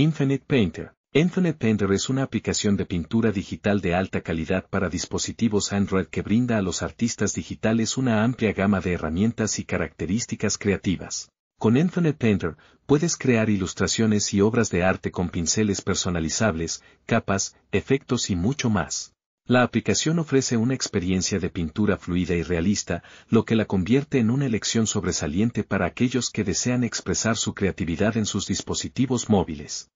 Infinite Painter. Infinite Painter es una aplicación de pintura digital de alta calidad para dispositivos Android que brinda a los artistas digitales una amplia gama de herramientas y características creativas. Con Infinite Painter, puedes crear ilustraciones y obras de arte con pinceles personalizables, capas, efectos y mucho más. La aplicación ofrece una experiencia de pintura fluida y realista, lo que la convierte en una elección sobresaliente para aquellos que desean expresar su creatividad en sus dispositivos móviles.